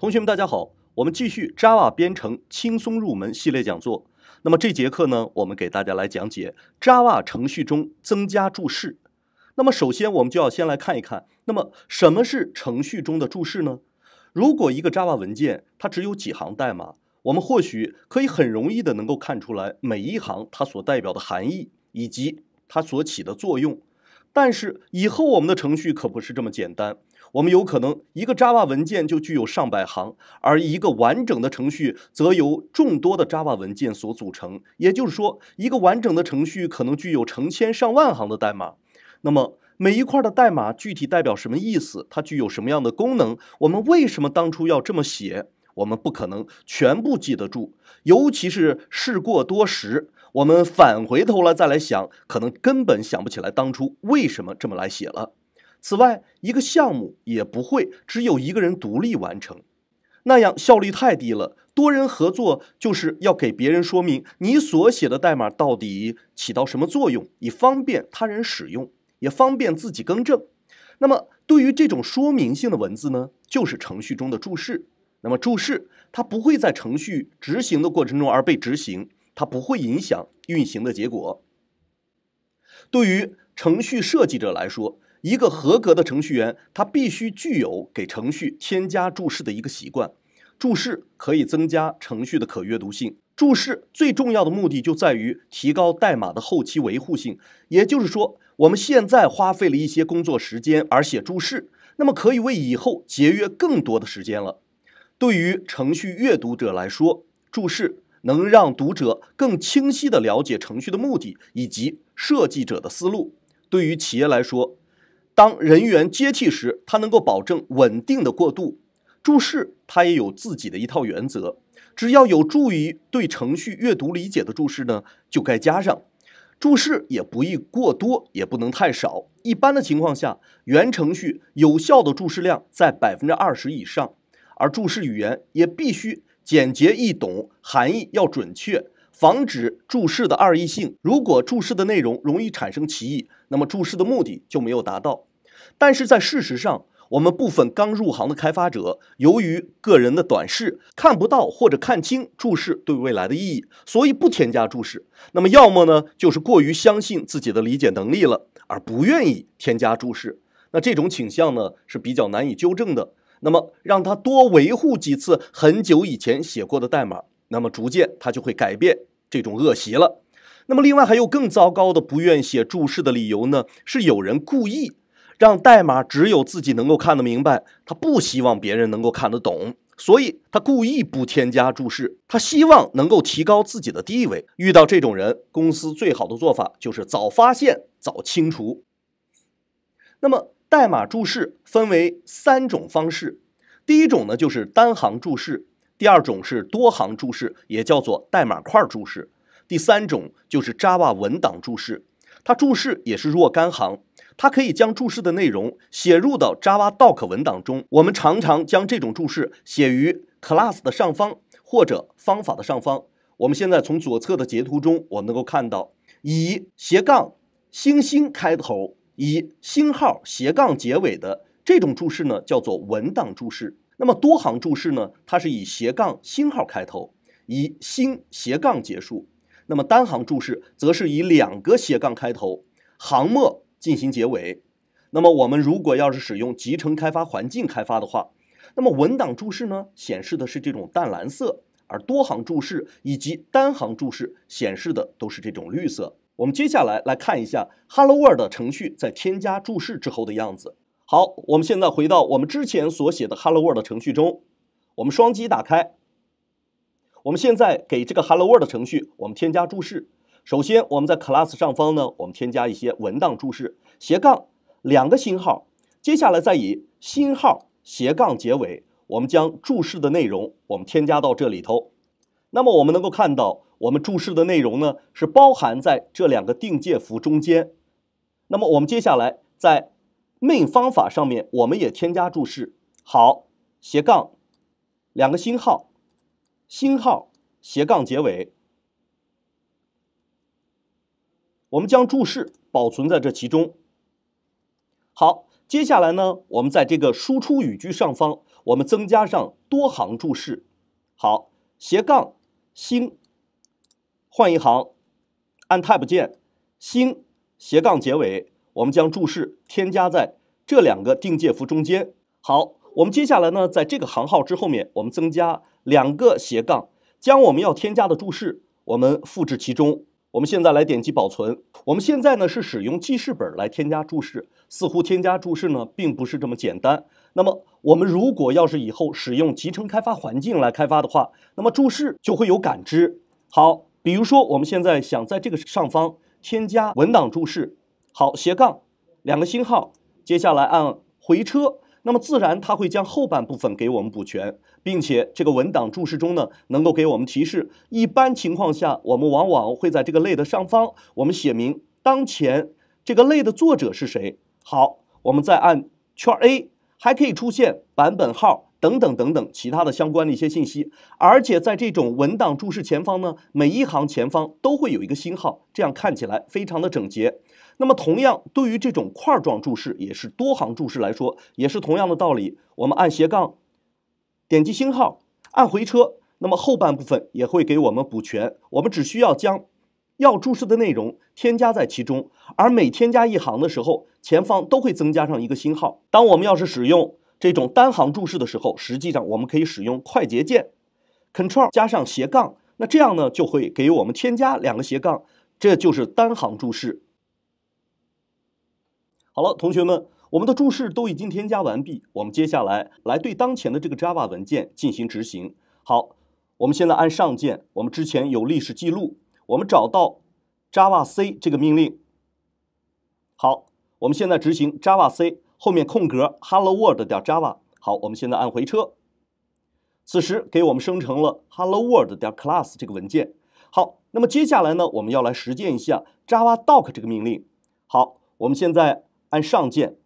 同学们，大家好。我们继续 Java 编程轻松入门系列讲座。那么这节课呢，我们给大家来讲解 Java 程序中增加注释。那么首先，我们就要先来看一看，那么什么是程序中的注释呢？如果一个 Java 文件它只有几行代码，我们或许可以很容易的能够看出来每一行它所代表的含义以及它所起的作用。但是以后我们的程序可不是这么简单，我们有可能一个 Java 文件就具有上百行，而一个完整的程序则由众多的 Java 文件所组成。也就是说，一个完整的程序可能具有成千上万行的代码。那么每一块的代码具体代表什么意思？它具有什么样的功能？我们为什么当初要这么写？我们不可能全部记得住，尤其是事过多时，我们返回头来再来想，可能根本想不起来当初为什么这么来写了。此外，一个项目也不会只有一个人独立完成，那样效率太低了。多人合作就是要给别人说明你所写的代码到底起到什么作用，以方便他人使用，也方便自己更正。那么，对于这种说明性的文字呢，就是程序中的注释。那么，注释它不会在程序执行的过程中而被执行，它不会影响运行的结果。对于程序设计者来说，一个合格的程序员他必须具有给程序添加注释的一个习惯。注释可以增加程序的可阅读性，注释最重要的目的就在于提高代码的后期维护性。也就是说，我们现在花费了一些工作时间而写注释，那么可以为以后节约更多的时间了。对于程序阅读者来说，注释能让读者更清晰地了解程序的目的以及设计者的思路。对于企业来说，当人员接替时，它能够保证稳定的过渡。注释它也有自己的一套原则，只要有助于对程序阅读理解的注释呢，就该加上。注释也不宜过多，也不能太少。一般的情况下，原程序有效的注释量在百分之二十以上。而注释语言也必须简洁易懂，含义要准确，防止注释的二义性。如果注释的内容容易产生歧义，那么注释的目的就没有达到。但是在事实上，我们部分刚入行的开发者，由于个人的短视，看不到或者看清注释对未来的意义，所以不添加注释。那么，要么呢，就是过于相信自己的理解能力了，而不愿意添加注释。那这种倾向呢，是比较难以纠正的。那么让他多维护几次很久以前写过的代码，那么逐渐他就会改变这种恶习了。那么另外还有更糟糕的，不愿写注释的理由呢？是有人故意让代码只有自己能够看得明白，他不希望别人能够看得懂，所以他故意不添加注释，他希望能够提高自己的地位。遇到这种人，公司最好的做法就是早发现早清除。那么。代码注释分为三种方式，第一种呢就是单行注释，第二种是多行注释，也叫做代码块注释，第三种就是 Java 文档注释，它注释也是若干行，它可以将注释的内容写入到 Java doc 文档中。我们常常将这种注释写于 class 的上方或者方法的上方。我们现在从左侧的截图中，我能够看到以斜杠星星开头。以星号斜杠结尾的这种注释呢，叫做文档注释。那么多行注释呢，它是以斜杠星号开头，以星斜杠结束。那么单行注释则是以两个斜杠开头，行末进行结尾。那么我们如果要是使用集成开发环境开发的话，那么文档注释呢，显示的是这种淡蓝色，而多行注释以及单行注释显示的都是这种绿色。我们接下来来看一下 “Hello World” 程序在添加注释之后的样子。好，我们现在回到我们之前所写的 “Hello World” 程序中，我们双击打开。我们现在给这个 “Hello World” 程序我们添加注释。首先，我们在 class 上方呢，我们添加一些文档注释，斜杠两个星号，接下来再以星号斜杠结尾。我们将注释的内容我们添加到这里头。那么我们能够看到。我们注释的内容呢，是包含在这两个定界符中间。那么我们接下来在 main 方法上面我们也添加注释。好，斜杠，两个星号，星号斜杠结尾。我们将注释保存在这其中。好，接下来呢，我们在这个输出语句上方我们增加上多行注释。好，斜杠星。换一行，按 Tab 键，星斜杠结尾，我们将注释添加在这两个定界符中间。好，我们接下来呢，在这个行号之后面，我们增加两个斜杠，将我们要添加的注释，我们复制其中。我们现在来点击保存。我们现在呢是使用记事本来添加注释，似乎添加注释呢并不是这么简单。那么我们如果要是以后使用集成开发环境来开发的话，那么注释就会有感知。好。比如说，我们现在想在这个上方添加文档注释，好，斜杠，两个星号，接下来按回车，那么自然它会将后半部分给我们补全，并且这个文档注释中呢，能够给我们提示。一般情况下，我们往往会在这个类的上方，我们写明当前这个类的作者是谁。好，我们再按圈 A，还可以出现版本号。等等等等，其他的相关的一些信息，而且在这种文档注释前方呢，每一行前方都会有一个星号，这样看起来非常的整洁。那么，同样对于这种块状注释，也是多行注释来说，也是同样的道理。我们按斜杠，点击星号，按回车，那么后半部分也会给我们补全。我们只需要将要注释的内容添加在其中，而每添加一行的时候，前方都会增加上一个星号。当我们要是使用。这种单行注释的时候，实际上我们可以使用快捷键，Ctrl 加上斜杠，那这样呢就会给我们添加两个斜杠，这就是单行注释。好了，同学们，我们的注释都已经添加完毕，我们接下来来对当前的这个 Java 文件进行执行。好，我们现在按上键，我们之前有历史记录，我们找到 Java C 这个命令。好，我们现在执行 Java C。后面空格，Hello World. 点 Java，好，我们现在按回车，此时给我们生成了 Hello World. 点 Class 这个文件。好，那么接下来呢，我们要来实践一下 Java Doc 这个命令。好，我们现在按上键，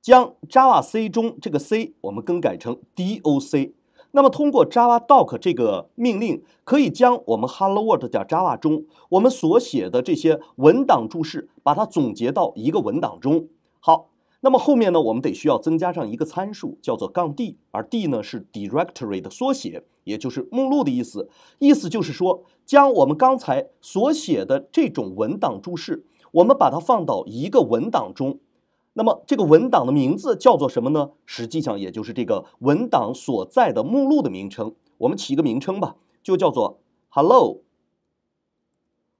将 Java C 中这个 C 我们更改成 D O C。那么通过 Java Doc 这个命令，可以将我们 Hello World. 点 Java 中我们所写的这些文档注释，把它总结到一个文档中。好。那么后面呢，我们得需要增加上一个参数，叫做杠 d，而 d 呢是 directory 的缩写，也就是目录的意思。意思就是说，将我们刚才所写的这种文档注释，我们把它放到一个文档中。那么这个文档的名字叫做什么呢？实际上也就是这个文档所在的目录的名称。我们起一个名称吧，就叫做 hello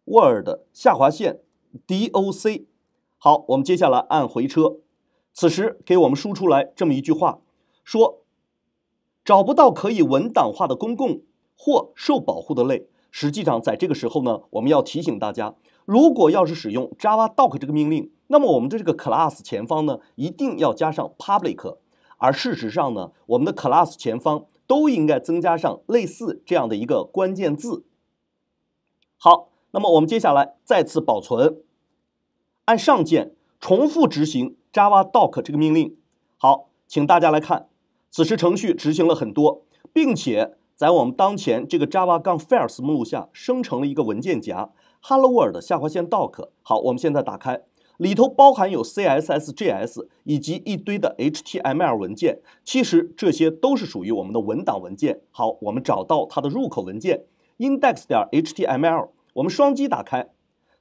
word 下划线 doc。好，我们接下来按回车。此时给我们输出来这么一句话，说找不到可以文档化的公共或受保护的类。实际上，在这个时候呢，我们要提醒大家，如果要是使用 Java Doc 这个命令，那么我们的这个 class 前方呢，一定要加上 public。而事实上呢，我们的 class 前方都应该增加上类似这样的一个关键字。好，那么我们接下来再次保存，按上键重复执行。Java doc 这个命令，好，请大家来看，此时程序执行了很多，并且在我们当前这个 Java 杠 files 目录下生成了一个文件夹 Hello World 下划线 doc。好，我们现在打开，里头包含有 CSS、JS 以及一堆的 HTML 文件，其实这些都是属于我们的文档文件。好，我们找到它的入口文件 index 点 HTML，我们双击打开。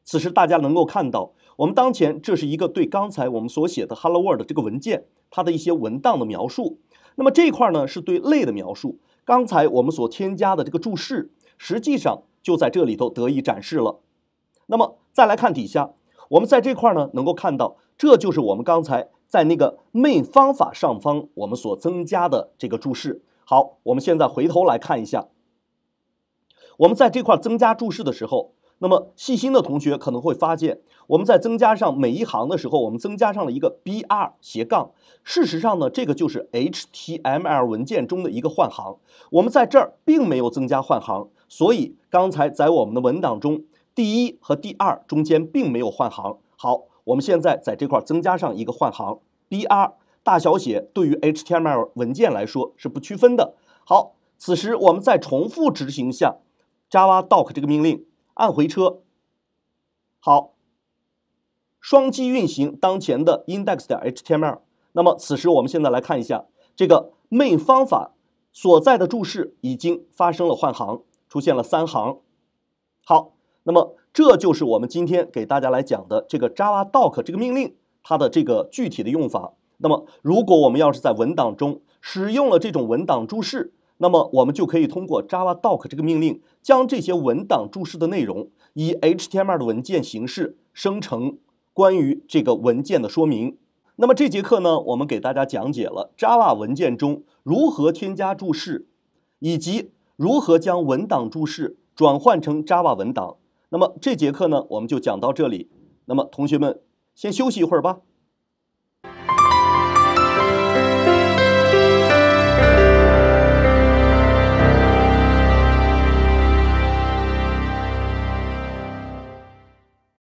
此时大家能够看到，我们当前这是一个对刚才我们所写的 Hello World 这个文件它的一些文档的描述。那么这一块呢是对类的描述。刚才我们所添加的这个注释，实际上就在这里头得以展示了。那么再来看底下，我们在这块呢能够看到，这就是我们刚才在那个 main 方法上方我们所增加的这个注释。好，我们现在回头来看一下，我们在这块增加注释的时候。那么细心的同学可能会发现，我们在增加上每一行的时候，我们增加上了一个 br 斜杠。事实上呢，这个就是 HTML 文件中的一个换行。我们在这儿并没有增加换行，所以刚才在我们的文档中，第一和第二中间并没有换行。好，我们现在在这块增加上一个换行 br 大小写对于 HTML 文件来说是不区分的。好，此时我们再重复执行一下 java doc 这个命令。按回车，好，双击运行当前的 index.h 点 t m l 那么，此时我们现在来看一下这个 main 方法所在的注释已经发生了换行，出现了三行。好，那么这就是我们今天给大家来讲的这个 Java Doc 这个命令它的这个具体的用法。那么，如果我们要是在文档中使用了这种文档注释。那么我们就可以通过 java doc 这个命令，将这些文档注释的内容以 HTML 的文件形式生成关于这个文件的说明。那么这节课呢，我们给大家讲解了 Java 文件中如何添加注释，以及如何将文档注释转换成 Java 文档。那么这节课呢，我们就讲到这里。那么同学们先休息一会儿吧。